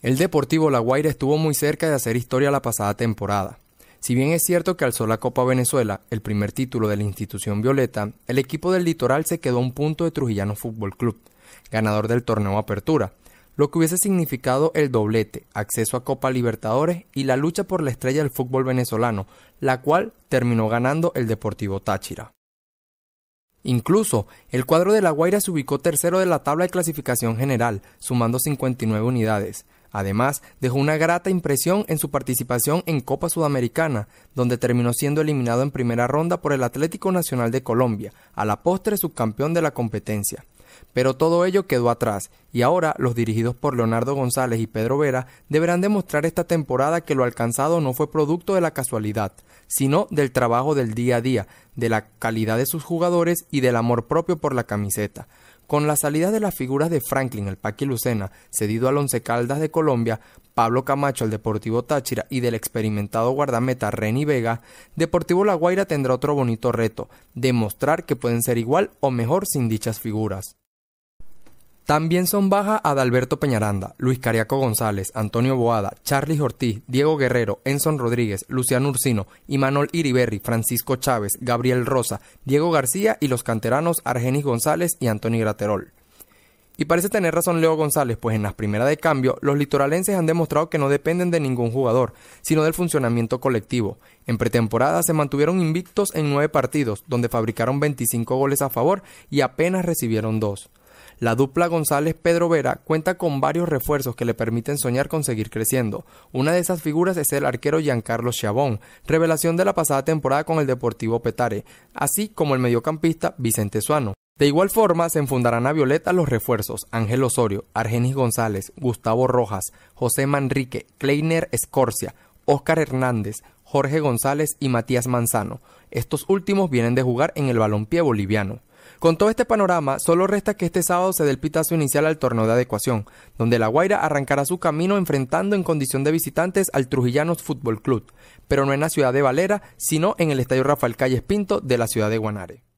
El Deportivo La Guaira estuvo muy cerca de hacer historia la pasada temporada. Si bien es cierto que alzó la Copa Venezuela, el primer título de la institución violeta, el equipo del litoral se quedó a un punto de Trujillano Fútbol Club, ganador del torneo Apertura, lo que hubiese significado el doblete, acceso a Copa Libertadores y la lucha por la estrella del fútbol venezolano, la cual terminó ganando el Deportivo Táchira. Incluso, el cuadro de La Guaira se ubicó tercero de la tabla de clasificación general, sumando 59 unidades. Además, dejó una grata impresión en su participación en Copa Sudamericana, donde terminó siendo eliminado en primera ronda por el Atlético Nacional de Colombia, a la postre subcampeón de la competencia. Pero todo ello quedó atrás, y ahora los dirigidos por Leonardo González y Pedro Vera deberán demostrar esta temporada que lo alcanzado no fue producto de la casualidad, sino del trabajo del día a día, de la calidad de sus jugadores y del amor propio por la camiseta. Con la salida de las figuras de Franklin, el Paqui Lucena, cedido al Once Caldas de Colombia, Pablo Camacho al Deportivo Táchira y del experimentado guardameta Reni Vega, Deportivo La Guaira tendrá otro bonito reto, demostrar que pueden ser igual o mejor sin dichas figuras. También son baja Adalberto Peñaranda, Luis Cariaco González, Antonio Boada, Charly Ortiz, Diego Guerrero, Enson Rodríguez, Luciano Ursino, Imanol Iriberri, Francisco Chávez, Gabriel Rosa, Diego García y los canteranos Argenis González y Antonio Graterol. Y parece tener razón Leo González, pues en las primeras de cambio, los litoralenses han demostrado que no dependen de ningún jugador, sino del funcionamiento colectivo. En pretemporada se mantuvieron invictos en nueve partidos, donde fabricaron 25 goles a favor y apenas recibieron dos. La dupla González-Pedro Vera cuenta con varios refuerzos que le permiten soñar con seguir creciendo. Una de esas figuras es el arquero Giancarlo Chabón, revelación de la pasada temporada con el Deportivo Petare, así como el mediocampista Vicente Suano. De igual forma, se enfundarán a Violeta los refuerzos Ángel Osorio, Argenis González, Gustavo Rojas, José Manrique, Kleiner Escorcia, Óscar Hernández, Jorge González y Matías Manzano. Estos últimos vienen de jugar en el balompié boliviano. Con todo este panorama, solo resta que este sábado se dé el pitazo inicial al torneo de adecuación, donde La Guaira arrancará su camino enfrentando en condición de visitantes al Trujillanos Fútbol Club, pero no en la ciudad de Valera, sino en el Estadio Rafael Calles Pinto de la ciudad de Guanare.